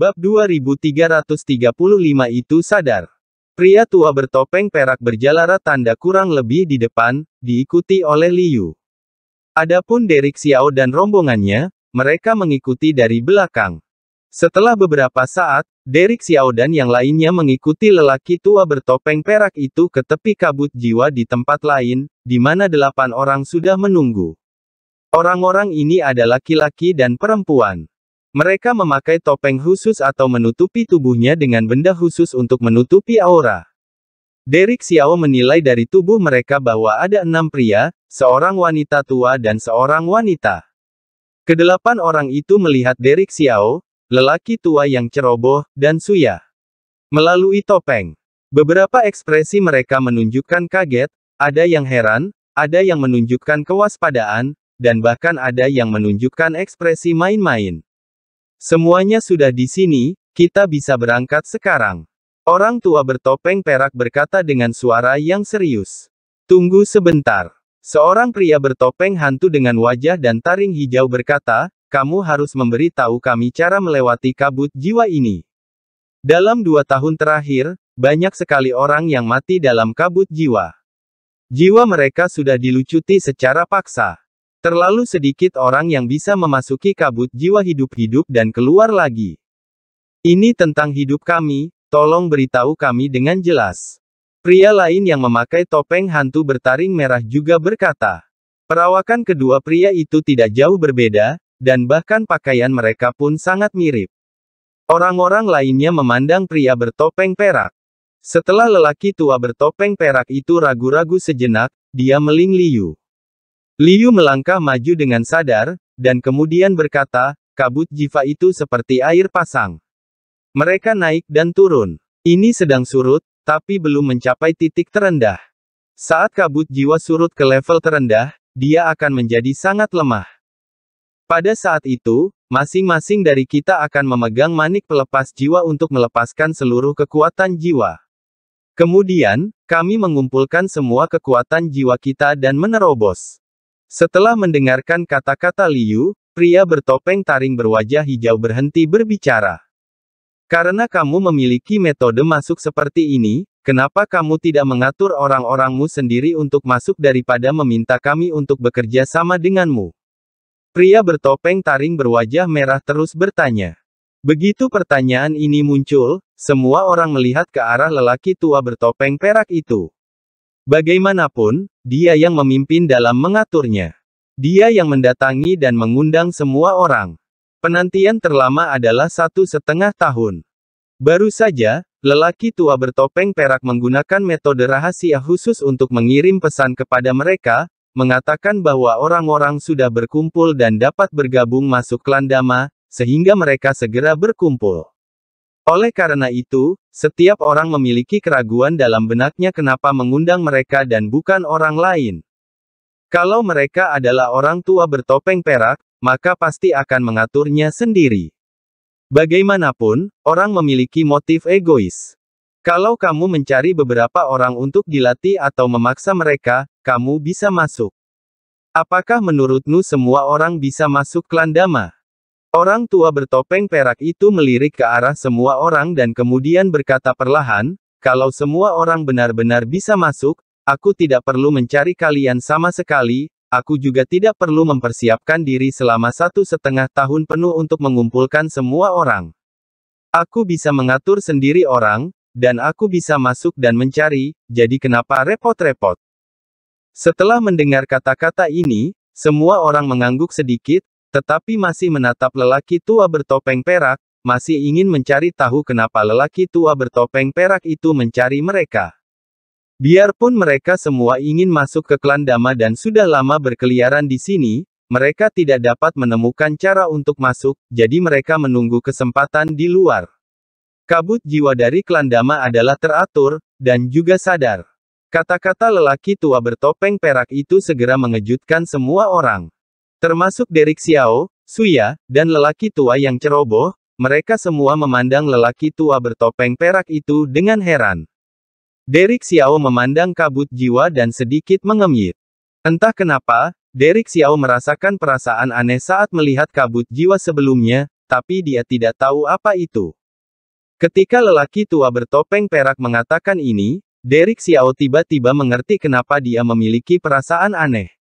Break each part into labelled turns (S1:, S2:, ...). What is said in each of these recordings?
S1: Bab 2335 itu sadar. Pria tua bertopeng perak berjalara tanda kurang lebih di depan, diikuti oleh Liu. Adapun Derek Xiao dan rombongannya, mereka mengikuti dari belakang. Setelah beberapa saat, Derek Xiao dan yang lainnya mengikuti lelaki tua bertopeng perak itu ke tepi kabut jiwa di tempat lain, di mana delapan orang sudah menunggu. Orang-orang ini ada laki-laki dan perempuan. Mereka memakai topeng khusus atau menutupi tubuhnya dengan benda khusus untuk menutupi aura. Derek Xiao menilai dari tubuh mereka bahwa ada enam pria, seorang wanita tua dan seorang wanita. Kedelapan orang itu melihat Derek Xiao, lelaki tua yang ceroboh, dan suya. Melalui topeng, beberapa ekspresi mereka menunjukkan kaget, ada yang heran, ada yang menunjukkan kewaspadaan, dan bahkan ada yang menunjukkan ekspresi main-main. Semuanya sudah di sini, kita bisa berangkat sekarang. Orang tua bertopeng perak berkata dengan suara yang serius. Tunggu sebentar. Seorang pria bertopeng hantu dengan wajah dan taring hijau berkata, kamu harus memberi tahu kami cara melewati kabut jiwa ini. Dalam dua tahun terakhir, banyak sekali orang yang mati dalam kabut jiwa. Jiwa mereka sudah dilucuti secara paksa. Terlalu sedikit orang yang bisa memasuki kabut jiwa hidup-hidup dan keluar lagi. Ini tentang hidup kami, tolong beritahu kami dengan jelas. Pria lain yang memakai topeng hantu bertaring merah juga berkata. Perawakan kedua pria itu tidak jauh berbeda, dan bahkan pakaian mereka pun sangat mirip. Orang-orang lainnya memandang pria bertopeng perak. Setelah lelaki tua bertopeng perak itu ragu-ragu sejenak, dia meling liu. Liu melangkah maju dengan sadar, dan kemudian berkata, kabut jiva itu seperti air pasang. Mereka naik dan turun. Ini sedang surut, tapi belum mencapai titik terendah. Saat kabut jiwa surut ke level terendah, dia akan menjadi sangat lemah. Pada saat itu, masing-masing dari kita akan memegang manik pelepas jiwa untuk melepaskan seluruh kekuatan jiwa. Kemudian, kami mengumpulkan semua kekuatan jiwa kita dan menerobos. Setelah mendengarkan kata-kata Liu, pria bertopeng taring berwajah hijau berhenti berbicara. Karena kamu memiliki metode masuk seperti ini, kenapa kamu tidak mengatur orang-orangmu sendiri untuk masuk daripada meminta kami untuk bekerja sama denganmu? Pria bertopeng taring berwajah merah terus bertanya. Begitu pertanyaan ini muncul, semua orang melihat ke arah lelaki tua bertopeng perak itu. Bagaimanapun, dia yang memimpin dalam mengaturnya. Dia yang mendatangi dan mengundang semua orang. Penantian terlama adalah satu setengah tahun. Baru saja, lelaki tua bertopeng perak menggunakan metode rahasia khusus untuk mengirim pesan kepada mereka, mengatakan bahwa orang-orang sudah berkumpul dan dapat bergabung masuk klan klandama, sehingga mereka segera berkumpul. Oleh karena itu, setiap orang memiliki keraguan dalam benaknya kenapa mengundang mereka dan bukan orang lain. Kalau mereka adalah orang tua bertopeng perak, maka pasti akan mengaturnya sendiri. Bagaimanapun, orang memiliki motif egois. Kalau kamu mencari beberapa orang untuk dilatih atau memaksa mereka, kamu bisa masuk. Apakah menurutmu semua orang bisa masuk klan dama? Orang tua bertopeng perak itu melirik ke arah semua orang dan kemudian berkata perlahan, kalau semua orang benar-benar bisa masuk, aku tidak perlu mencari kalian sama sekali, aku juga tidak perlu mempersiapkan diri selama satu setengah tahun penuh untuk mengumpulkan semua orang. Aku bisa mengatur sendiri orang, dan aku bisa masuk dan mencari, jadi kenapa repot-repot? Setelah mendengar kata-kata ini, semua orang mengangguk sedikit, tetapi masih menatap lelaki tua bertopeng perak, masih ingin mencari tahu kenapa lelaki tua bertopeng perak itu mencari mereka. Biarpun mereka semua ingin masuk ke klan Dama dan sudah lama berkeliaran di sini, mereka tidak dapat menemukan cara untuk masuk, jadi mereka menunggu kesempatan di luar. Kabut jiwa dari klan Dama adalah teratur, dan juga sadar. Kata-kata lelaki tua bertopeng perak itu segera mengejutkan semua orang. Termasuk Derek Xiao, Suya, dan lelaki tua yang ceroboh, mereka semua memandang lelaki tua bertopeng perak itu dengan heran. Derek Xiao memandang kabut jiwa dan sedikit mengemir. Entah kenapa, Derek Xiao merasakan perasaan aneh saat melihat kabut jiwa sebelumnya, tapi dia tidak tahu apa itu. Ketika lelaki tua bertopeng perak mengatakan ini, Derek Xiao tiba-tiba mengerti kenapa dia memiliki perasaan aneh.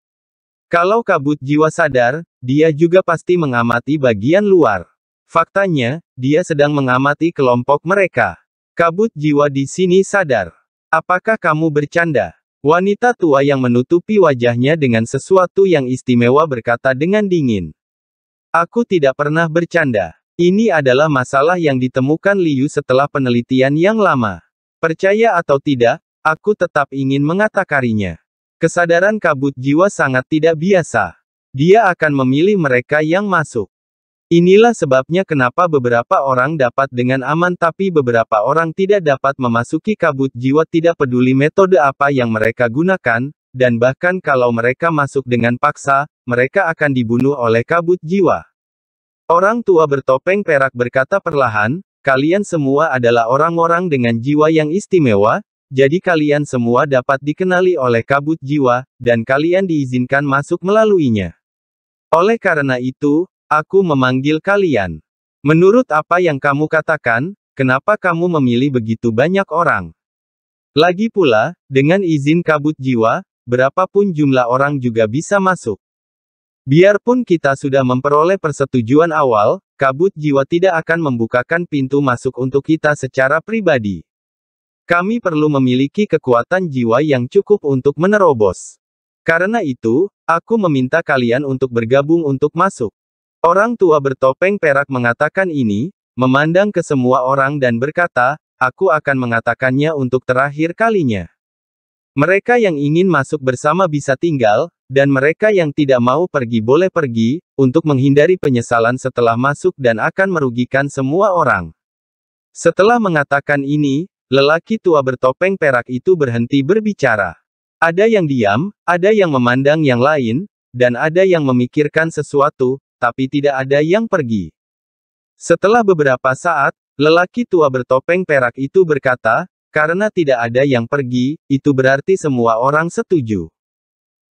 S1: Kalau kabut jiwa sadar, dia juga pasti mengamati bagian luar. Faktanya, dia sedang mengamati kelompok mereka. Kabut jiwa di sini sadar. Apakah kamu bercanda? Wanita tua yang menutupi wajahnya dengan sesuatu yang istimewa berkata dengan dingin. Aku tidak pernah bercanda. Ini adalah masalah yang ditemukan Liu setelah penelitian yang lama. Percaya atau tidak, aku tetap ingin mengatakarinya." Kesadaran kabut jiwa sangat tidak biasa. Dia akan memilih mereka yang masuk. Inilah sebabnya kenapa beberapa orang dapat dengan aman tapi beberapa orang tidak dapat memasuki kabut jiwa tidak peduli metode apa yang mereka gunakan, dan bahkan kalau mereka masuk dengan paksa, mereka akan dibunuh oleh kabut jiwa. Orang tua bertopeng perak berkata perlahan, kalian semua adalah orang-orang dengan jiwa yang istimewa, jadi kalian semua dapat dikenali oleh kabut jiwa, dan kalian diizinkan masuk melaluinya. Oleh karena itu, aku memanggil kalian. Menurut apa yang kamu katakan, kenapa kamu memilih begitu banyak orang? Lagi pula, dengan izin kabut jiwa, berapapun jumlah orang juga bisa masuk. Biarpun kita sudah memperoleh persetujuan awal, kabut jiwa tidak akan membukakan pintu masuk untuk kita secara pribadi. Kami perlu memiliki kekuatan jiwa yang cukup untuk menerobos. Karena itu, aku meminta kalian untuk bergabung untuk masuk. Orang tua bertopeng perak mengatakan ini, memandang ke semua orang dan berkata, aku akan mengatakannya untuk terakhir kalinya. Mereka yang ingin masuk bersama bisa tinggal, dan mereka yang tidak mau pergi boleh pergi, untuk menghindari penyesalan setelah masuk dan akan merugikan semua orang. Setelah mengatakan ini, Lelaki tua bertopeng perak itu berhenti berbicara. Ada yang diam, ada yang memandang yang lain, dan ada yang memikirkan sesuatu, tapi tidak ada yang pergi. Setelah beberapa saat, lelaki tua bertopeng perak itu berkata, karena tidak ada yang pergi, itu berarti semua orang setuju.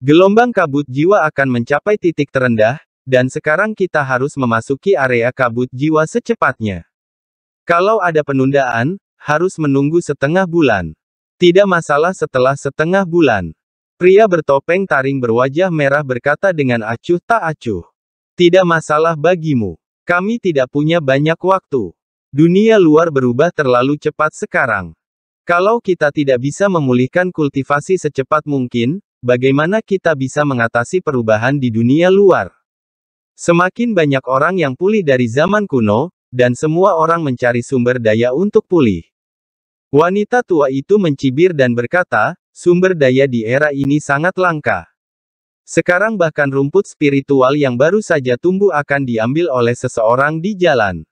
S1: Gelombang kabut jiwa akan mencapai titik terendah, dan sekarang kita harus memasuki area kabut jiwa secepatnya. Kalau ada penundaan, harus menunggu setengah bulan. Tidak masalah setelah setengah bulan. Pria bertopeng taring berwajah merah berkata dengan acuh tak acuh. Tidak masalah bagimu. Kami tidak punya banyak waktu. Dunia luar berubah terlalu cepat sekarang. Kalau kita tidak bisa memulihkan kultivasi secepat mungkin, bagaimana kita bisa mengatasi perubahan di dunia luar? Semakin banyak orang yang pulih dari zaman kuno, dan semua orang mencari sumber daya untuk pulih. Wanita tua itu mencibir dan berkata, sumber daya di era ini sangat langka. Sekarang bahkan rumput spiritual yang baru saja tumbuh akan diambil oleh seseorang di jalan.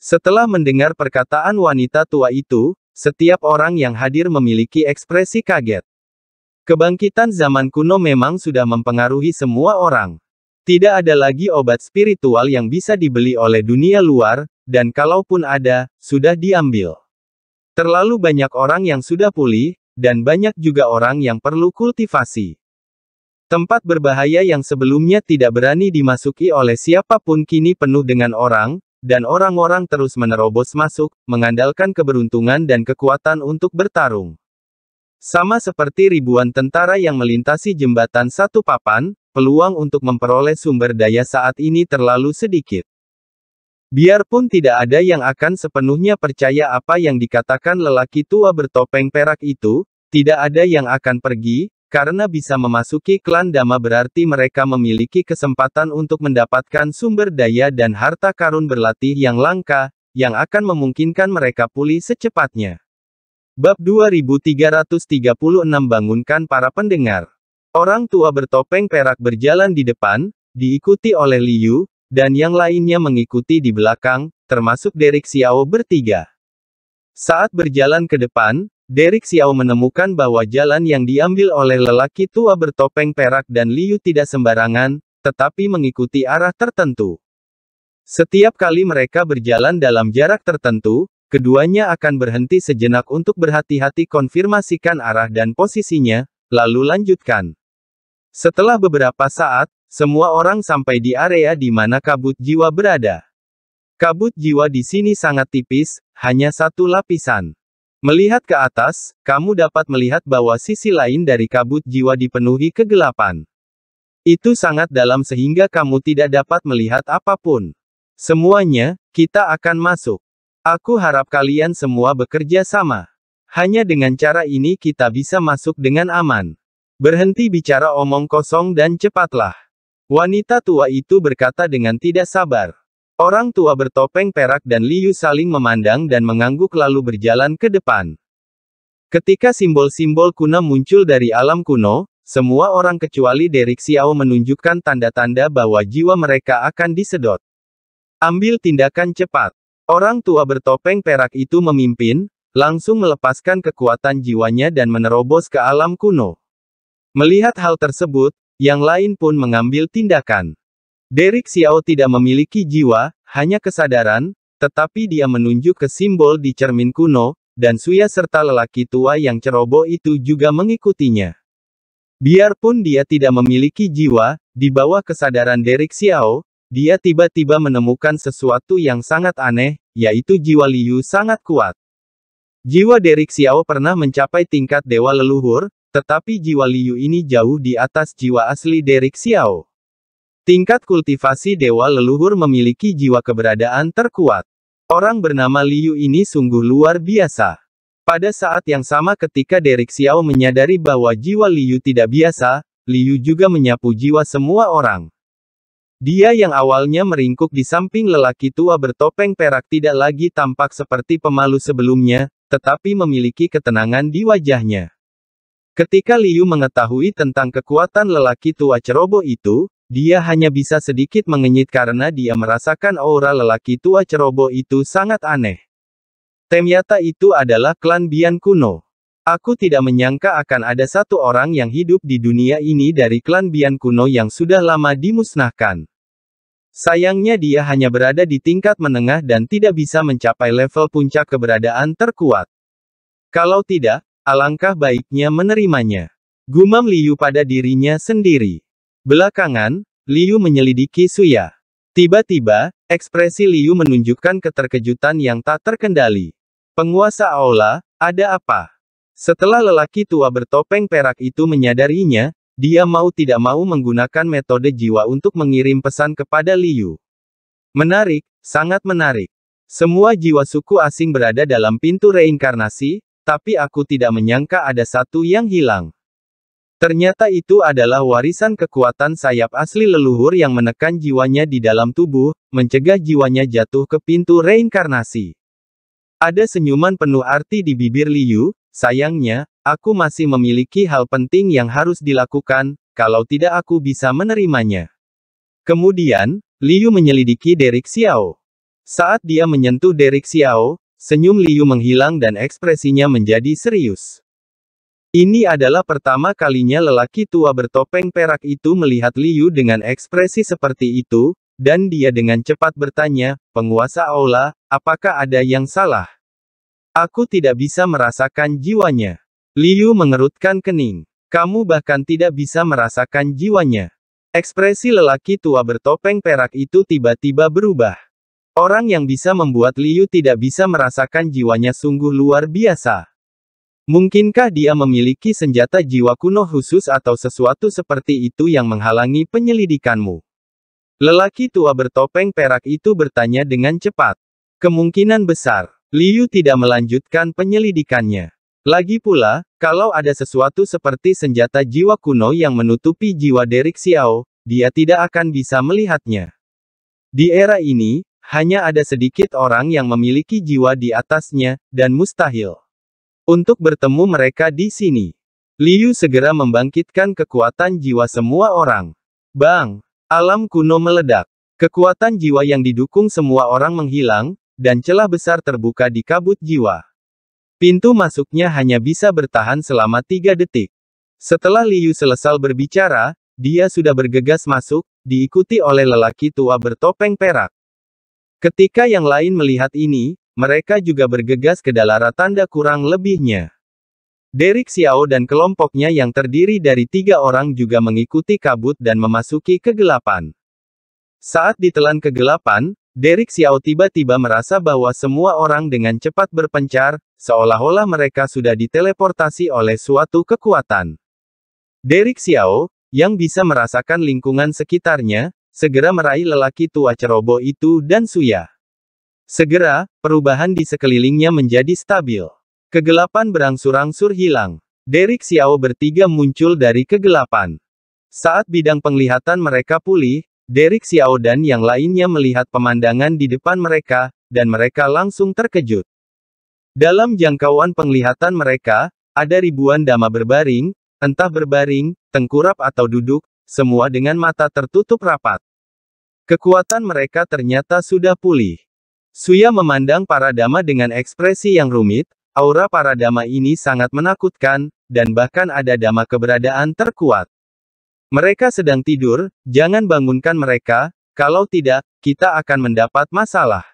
S1: Setelah mendengar perkataan wanita tua itu, setiap orang yang hadir memiliki ekspresi kaget. Kebangkitan zaman kuno memang sudah mempengaruhi semua orang. Tidak ada lagi obat spiritual yang bisa dibeli oleh dunia luar, dan kalaupun ada, sudah diambil. Terlalu banyak orang yang sudah pulih, dan banyak juga orang yang perlu kultivasi. Tempat berbahaya yang sebelumnya tidak berani dimasuki oleh siapapun kini penuh dengan orang, dan orang-orang terus menerobos masuk, mengandalkan keberuntungan dan kekuatan untuk bertarung. Sama seperti ribuan tentara yang melintasi jembatan satu papan, peluang untuk memperoleh sumber daya saat ini terlalu sedikit. Biarpun tidak ada yang akan sepenuhnya percaya apa yang dikatakan lelaki tua bertopeng perak itu, tidak ada yang akan pergi, karena bisa memasuki klan Dama berarti mereka memiliki kesempatan untuk mendapatkan sumber daya dan harta karun berlatih yang langka, yang akan memungkinkan mereka pulih secepatnya. Bab 2336 Bangunkan para pendengar. Orang tua bertopeng perak berjalan di depan, diikuti oleh Liu, dan yang lainnya mengikuti di belakang, termasuk Derek Xiao bertiga. Saat berjalan ke depan, Derek Xiao menemukan bahwa jalan yang diambil oleh lelaki tua bertopeng perak dan Liu tidak sembarangan, tetapi mengikuti arah tertentu. Setiap kali mereka berjalan dalam jarak tertentu, keduanya akan berhenti sejenak untuk berhati-hati konfirmasikan arah dan posisinya, lalu lanjutkan. Setelah beberapa saat, semua orang sampai di area di mana kabut jiwa berada. Kabut jiwa di sini sangat tipis, hanya satu lapisan. Melihat ke atas, kamu dapat melihat bahwa sisi lain dari kabut jiwa dipenuhi kegelapan. Itu sangat dalam sehingga kamu tidak dapat melihat apapun. Semuanya, kita akan masuk. Aku harap kalian semua bekerja sama. Hanya dengan cara ini kita bisa masuk dengan aman. Berhenti bicara omong kosong dan cepatlah. Wanita tua itu berkata dengan tidak sabar. Orang tua bertopeng perak dan Liu saling memandang dan mengangguk lalu berjalan ke depan. Ketika simbol-simbol kuno muncul dari alam kuno, semua orang kecuali Derek Xiao menunjukkan tanda-tanda bahwa jiwa mereka akan disedot. Ambil tindakan cepat. Orang tua bertopeng perak itu memimpin, langsung melepaskan kekuatan jiwanya dan menerobos ke alam kuno. Melihat hal tersebut, yang lain pun mengambil tindakan. Derek Xiao tidak memiliki jiwa, hanya kesadaran, tetapi dia menunjuk ke simbol di cermin kuno, dan Suya serta lelaki tua yang ceroboh itu juga mengikutinya. Biarpun dia tidak memiliki jiwa, di bawah kesadaran Derek Xiao, dia tiba-tiba menemukan sesuatu yang sangat aneh, yaitu jiwa Liu sangat kuat. Jiwa Derek Xiao pernah mencapai tingkat dewa leluhur, tetapi jiwa Liu ini jauh di atas jiwa asli Derek Xiao. Tingkat kultivasi dewa leluhur memiliki jiwa keberadaan terkuat. Orang bernama Liu ini sungguh luar biasa. Pada saat yang sama ketika Derek Xiao menyadari bahwa jiwa Liu tidak biasa, Liu juga menyapu jiwa semua orang. Dia yang awalnya meringkuk di samping lelaki tua bertopeng perak tidak lagi tampak seperti pemalu sebelumnya, tetapi memiliki ketenangan di wajahnya. Ketika Liu mengetahui tentang kekuatan lelaki tua ceroboh itu, dia hanya bisa sedikit mengenyit karena dia merasakan aura lelaki tua ceroboh itu sangat aneh. Temyata itu adalah klan Bian kuno. Aku tidak menyangka akan ada satu orang yang hidup di dunia ini dari klan Bian kuno yang sudah lama dimusnahkan. Sayangnya dia hanya berada di tingkat menengah dan tidak bisa mencapai level puncak keberadaan terkuat. Kalau tidak, Alangkah baiknya menerimanya. Gumam Liu pada dirinya sendiri. Belakangan, Liu menyelidiki Suya. Tiba-tiba, ekspresi Liu menunjukkan keterkejutan yang tak terkendali. Penguasa Aula, ada apa? Setelah lelaki tua bertopeng perak itu menyadarinya, dia mau tidak mau menggunakan metode jiwa untuk mengirim pesan kepada Liu. Menarik, sangat menarik. Semua jiwa suku asing berada dalam pintu reinkarnasi, tapi aku tidak menyangka ada satu yang hilang. Ternyata itu adalah warisan kekuatan sayap asli leluhur yang menekan jiwanya di dalam tubuh, mencegah jiwanya jatuh ke pintu reinkarnasi. Ada senyuman penuh arti di bibir Liu, sayangnya, aku masih memiliki hal penting yang harus dilakukan, kalau tidak aku bisa menerimanya. Kemudian, Liu menyelidiki Derek Xiao. Saat dia menyentuh Derek Xiao, Senyum Liu menghilang dan ekspresinya menjadi serius. Ini adalah pertama kalinya lelaki tua bertopeng perak itu melihat Liu dengan ekspresi seperti itu, dan dia dengan cepat bertanya, penguasa aula, apakah ada yang salah? Aku tidak bisa merasakan jiwanya. Liu mengerutkan kening. Kamu bahkan tidak bisa merasakan jiwanya. Ekspresi lelaki tua bertopeng perak itu tiba-tiba berubah. Orang yang bisa membuat Liu tidak bisa merasakan jiwanya sungguh luar biasa. Mungkinkah dia memiliki senjata jiwa kuno khusus atau sesuatu seperti itu yang menghalangi penyelidikanmu? Lelaki tua bertopeng perak itu bertanya dengan cepat. Kemungkinan besar, Liu tidak melanjutkan penyelidikannya. Lagi pula, kalau ada sesuatu seperti senjata jiwa kuno yang menutupi jiwa Derek Xiao, dia tidak akan bisa melihatnya. Di era ini, hanya ada sedikit orang yang memiliki jiwa di atasnya, dan mustahil untuk bertemu mereka di sini. Liu segera membangkitkan kekuatan jiwa semua orang. Bang! Alam kuno meledak. Kekuatan jiwa yang didukung semua orang menghilang, dan celah besar terbuka di kabut jiwa. Pintu masuknya hanya bisa bertahan selama tiga detik. Setelah Liu selesai berbicara, dia sudah bergegas masuk, diikuti oleh lelaki tua bertopeng perak. Ketika yang lain melihat ini, mereka juga bergegas ke dalara tanda kurang lebihnya. Derek Xiao dan kelompoknya yang terdiri dari tiga orang juga mengikuti kabut dan memasuki kegelapan. Saat ditelan kegelapan, Derek Xiao tiba-tiba merasa bahwa semua orang dengan cepat berpencar, seolah-olah mereka sudah diteleportasi oleh suatu kekuatan. Derek Xiao, yang bisa merasakan lingkungan sekitarnya, segera meraih lelaki tua ceroboh itu dan Suya. Segera, perubahan di sekelilingnya menjadi stabil. Kegelapan berangsur-angsur hilang. Derek Xiao bertiga muncul dari kegelapan. Saat bidang penglihatan mereka pulih, Derek Xiao dan yang lainnya melihat pemandangan di depan mereka, dan mereka langsung terkejut. Dalam jangkauan penglihatan mereka, ada ribuan dama berbaring, entah berbaring, tengkurap atau duduk, semua dengan mata tertutup rapat. Kekuatan mereka ternyata sudah pulih. Suya memandang para dama dengan ekspresi yang rumit, aura para dama ini sangat menakutkan, dan bahkan ada dama keberadaan terkuat. Mereka sedang tidur, jangan bangunkan mereka, kalau tidak, kita akan mendapat masalah.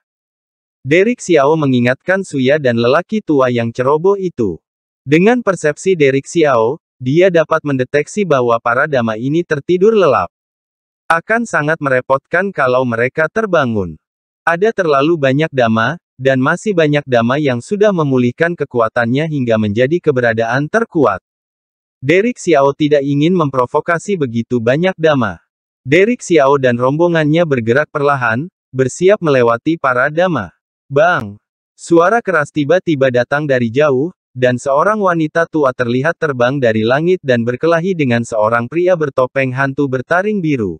S1: Derek Xiao mengingatkan Suya dan lelaki tua yang ceroboh itu. Dengan persepsi Derek Xiao, dia dapat mendeteksi bahwa para dama ini tertidur lelap. Akan sangat merepotkan kalau mereka terbangun. Ada terlalu banyak dama, dan masih banyak dama yang sudah memulihkan kekuatannya hingga menjadi keberadaan terkuat. Derek Xiao tidak ingin memprovokasi begitu banyak dama. Derek Xiao dan rombongannya bergerak perlahan, bersiap melewati para dama. Bang! Suara keras tiba-tiba datang dari jauh, dan seorang wanita tua terlihat terbang dari langit dan berkelahi dengan seorang pria bertopeng hantu bertaring biru.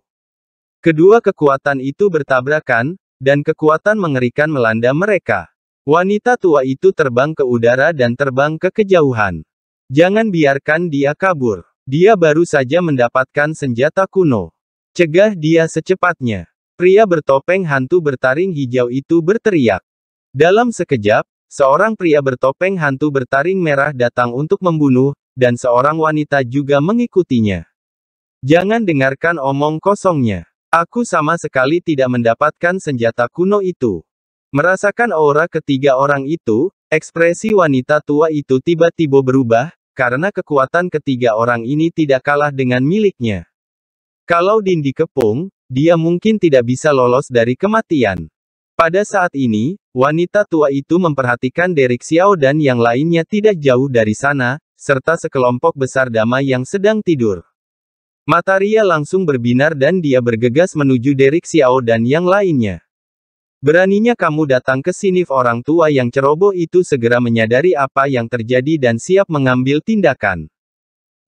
S1: Kedua kekuatan itu bertabrakan, dan kekuatan mengerikan melanda mereka. Wanita tua itu terbang ke udara dan terbang ke kejauhan. Jangan biarkan dia kabur. Dia baru saja mendapatkan senjata kuno. Cegah dia secepatnya. Pria bertopeng hantu bertaring hijau itu berteriak. Dalam sekejap, Seorang pria bertopeng hantu bertaring merah datang untuk membunuh, dan seorang wanita juga mengikutinya. Jangan dengarkan omong kosongnya. Aku sama sekali tidak mendapatkan senjata kuno itu. Merasakan aura ketiga orang itu, ekspresi wanita tua itu tiba-tiba berubah, karena kekuatan ketiga orang ini tidak kalah dengan miliknya. Kalau Din dikepung, dia mungkin tidak bisa lolos dari kematian. Pada saat ini, wanita tua itu memperhatikan Derek Xiao dan yang lainnya tidak jauh dari sana, serta sekelompok besar damai yang sedang tidur. Mata Ria langsung berbinar dan dia bergegas menuju Derek Xiao dan yang lainnya. Beraninya kamu datang ke sini orang tua yang ceroboh itu segera menyadari apa yang terjadi dan siap mengambil tindakan.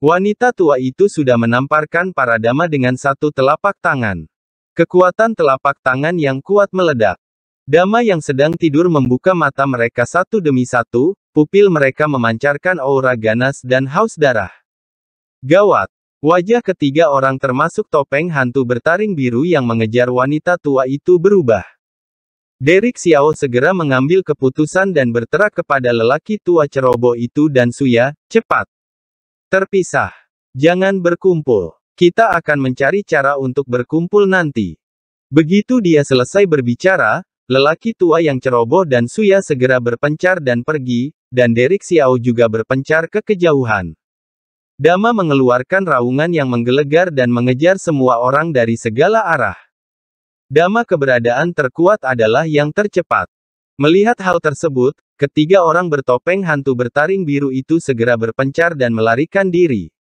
S1: Wanita tua itu sudah menamparkan para dama dengan satu telapak tangan. Kekuatan telapak tangan yang kuat meledak. Dama yang sedang tidur membuka mata mereka satu demi satu, pupil mereka memancarkan aura ganas dan haus darah. Gawat! Wajah ketiga orang termasuk topeng hantu bertaring biru yang mengejar wanita tua itu berubah. Derek Xiao segera mengambil keputusan dan berterak kepada lelaki tua ceroboh itu dan Suya, cepat! Terpisah! Jangan berkumpul! Kita akan mencari cara untuk berkumpul nanti. Begitu dia selesai berbicara, Lelaki tua yang ceroboh dan Suya segera berpencar dan pergi, dan Derek Xiao juga berpencar ke kejauhan. Dama mengeluarkan raungan yang menggelegar dan mengejar semua orang dari segala arah. Dama keberadaan terkuat adalah yang tercepat. Melihat hal tersebut, ketiga orang bertopeng hantu bertaring biru itu segera berpencar dan melarikan diri.